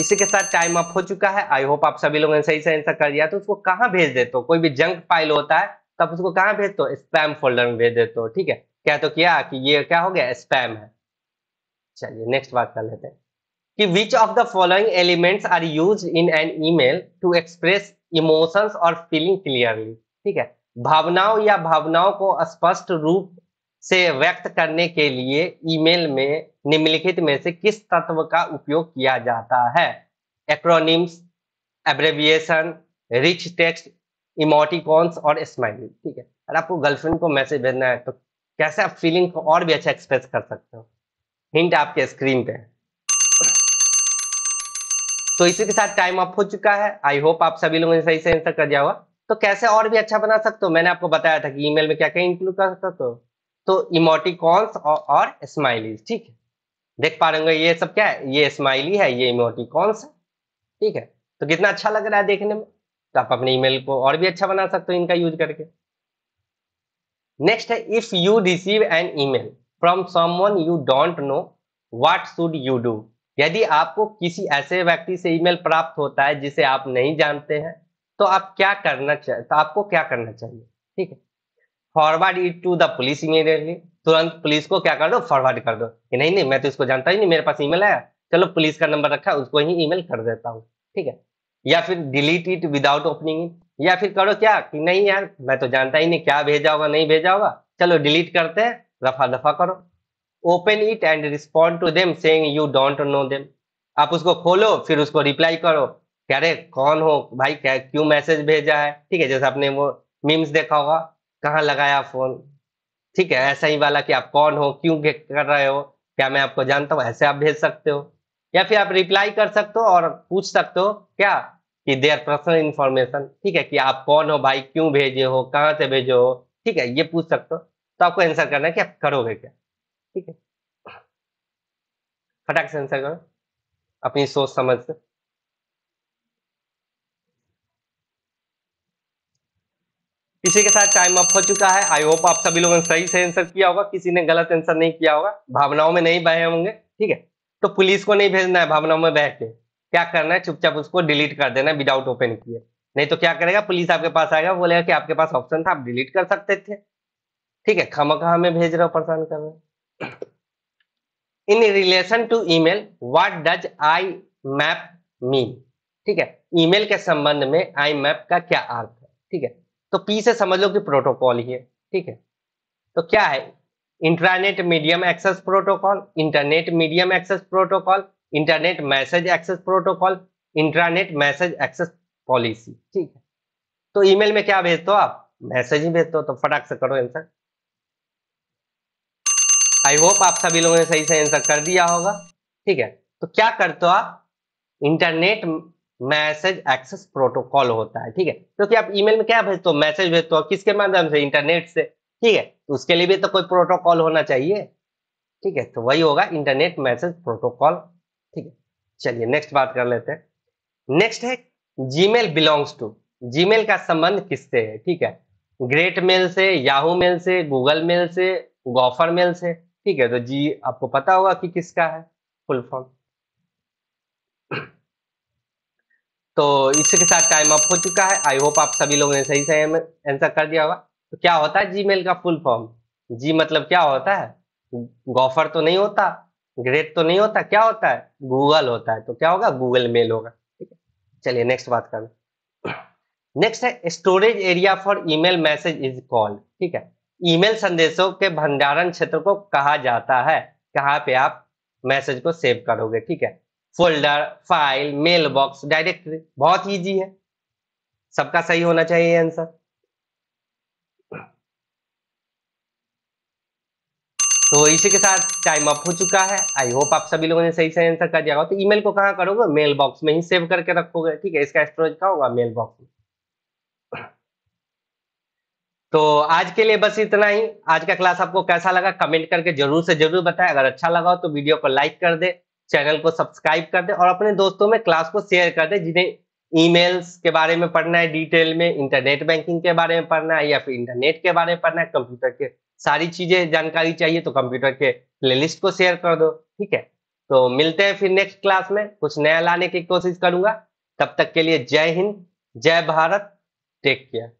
इसी के साथ टाइम अप हो चुका है आई होप आप सभी लोगों ने सही से आंसर कर दिया तो उसको कहाँ भेज देते हो कोई भी जंक फाइल होता है तो आप उसको कहाँ भेज दो स्पैम फोल्डर में भेज देते हो ठीक है क्या तो किया कि ये क्या हो गया स्पैम है चलिए नेक्स्ट बात कर लेते हैं कि which of the following elements are use in an email to express emotions और फीलिंग क्लियरली ठीक है भावनाओं या भावनाओं को स्पष्ट रूप से व्यक्त करने के लिए ईमेल में निम्नलिखित में से किस तत्व का उपयोग किया जाता है acronyms abbreviation rich text emoticons और स्माइली ठीक है अगर आपको गर्लफ्रेंड को मैसेज भेजना है तो कैसे आप फीलिंग को और भी अच्छा एक्सप्रेस कर सकते हो हिंट आपके स्क्रीन पे है तो इसी के साथ टाइम अप हो चुका है आई होप आप सभी लोगों ने सही से आंसर कर दिया होगा तो कैसे और भी अच्छा बना सकते हो मैंने आपको बताया था कि ईमेल में क्या क्या इंक्लूड कर सकते हो तो इमोटिकॉन्स और, और स्माइलीज ठीक है देख पा रहे ये सब क्या है ये स्माइली है ये इमोटिकॉन्स है ठीक है तो कितना अच्छा लग रहा है देखने में तो आप अपने ईमेल को और भी अच्छा बना सकते हो इनका यूज करके नेक्स्ट है if you receive an email from someone you don't know what should you do यदि आपको किसी ऐसे व्यक्ति से ईमेल प्राप्त होता है जिसे आप नहीं जानते हैं तो आप क्या करना चाहिए तो आपको क्या करना चाहिए ठीक है forward it to the police immediately तुरंत पुलिस को क्या कर दो फॉरवर्ड कर दो कि नहीं नहीं मैं तो इसको जानता ही नहीं मेरे पास ईमेल आया चलो पुलिस का नंबर रखा उसको ही ईमेल कर देता हूँ ठीक है या फिर delete it without opening it या फिर करो क्या कि नहीं यार मैं तो जानता ही नहीं क्या भेजा होगा नहीं भेजा होगा चलो डिलीट करते हैं रफा दफा करो open it and respond to them saying you don't know them आप उसको खोलो फिर उसको रिप्लाई करो अरे कौन हो भाई क्या क्यों मैसेज भेजा है ठीक है जैसे आपने वो मीम्स देखा होगा कहाँ लगाया फोन ठीक है ऐसा ही वाला कि आप कौन हो क्यों कर रहे हो क्या मैं आपको जानता हूँ ऐसे आप भेज सकते हो या फिर आप रिप्लाई कर सकते हो और पूछ सकते हो क्या कि देयर पर्सनल इंफॉर्मेशन ठीक है कि आप कौन हो भाई क्यों भेजे हो कहाँ से भेजे हो ठीक है ये पूछ सकते हो तो आपको आंसर करना है कि आप करोगे क्या ठीक है फटाक से आंसर करो अपनी सोच समझ से इसी के साथ टाइम अप हो चुका है आई होप आप सभी लोगों ने सही से आंसर किया होगा किसी ने गलत आंसर नहीं किया होगा भावनाओं में नहीं बहे होंगे ठीक है तो पुलिस को नहीं भेजना है भावनाओं में बह के क्या करना है चुपचाप उसको डिलीट कर देना है विदाउट ओपन किए नहीं तो क्या करेगा पुलिस आपके पास आएगा बोलेगा कि आपके पास ऑप्शन था आप डिलीट कर सकते थे ठीक है खमा खा में भेज रहे हो परेशान कर रहे in relation to email what does IMAP mean ठीक है ईमेल के संबंध में आई मैप का क्या अर्थ है ठीक है तो पी से समझ लो कि प्रोटोकॉल ही है ठीक है तो क्या है internet medium access protocol internet medium access protocol internet message access protocol internet message access policy ठीक है तो ईमेल में क्या भेजते हो आप मैसेज ही भेजते हो तो फटाक से करो आंसर आई होप आप सभी लोगों ने सही से आंसर कर दिया होगा ठीक है तो क्या करते हो आप इंटरनेट मैसेज एक्सेस प्रोटोकॉल होता है ठीक है क्योंकि आप ईमेल में क्या भेजते हो मैसेज भेजते हो किसके माध्यम से इंटरनेट से ठीक है तो उसके लिए भी तो कोई प्रोटोकॉल होना चाहिए ठीक है तो वही होगा इंटरनेट मैसेज प्रोटोकॉल ठीक है चलिए नेक्स्ट बात कर लेते हैं नेक्स्ट है जीमेल बिलोंग्स टू जीमेल का संबंध किससे है ठीक है ग्रेट मेल से याहू मेल से गूगल मेल से गोफर मेल से ठीक है तो जी आपको पता होगा कि किसका है फुल फॉर्म तो इसके साथ टाइम अप हो चुका है आई होप आप सभी लोगों ने सही सही आंसर कर दिया होगा तो क्या होता है मेल का फुल फॉर्म जी मतलब क्या होता है गॉफर तो नहीं होता ग्रेट तो नहीं होता क्या होता है गूगल होता है तो क्या होगा गूगल मेल होगा ठीक है चलिए नेक्स्ट बात कर नेक्स्ट है storage area for email message is called ठीक है ईमेल संदेशों के भंडारण क्षेत्र को कहा जाता है कहाँ पे आप मैसेज को सेव करोगे ठीक है folder file mail box directory बहुत ईजी है सबका सही होना चाहिए आंसर तो इसी के साथ टाइम अप हो चुका है आई होप आप सभी लोगों ने सही सही आंसर कर दिया होगा तो ईमेल को कहाँ करोगे मेल बॉक्स में ही सेव करके रखोगे ठीक है इसका स्टोरेज कहाँ होगा मेल बॉक्स में तो आज के लिए बस इतना ही आज का क्लास आपको कैसा लगा कमेंट करके जरूर से जरूर बताएं अगर अच्छा लगा हो तो वीडियो को लाइक कर दे चैनल को सब्सक्राइब कर दें और अपने दोस्तों में क्लास को शेयर कर दें जिन्हें ईमेल्स के बारे में पढ़ना है डिटेल में इंटरनेट बैंकिंग के बारे में पढ़ना है या फिर इंटरनेट के बारे में पढ़ना है कंप्यूटर के सारी चीजें जानकारी चाहिए तो कंप्यूटर के प्लेलिस्ट को शेयर कर दो ठीक है तो मिलते हैं फिर नेक्स्ट क्लास में कुछ नया लाने की कोशिश करूंगा तब तक के लिए जय हिंद जय भारत टेक केयर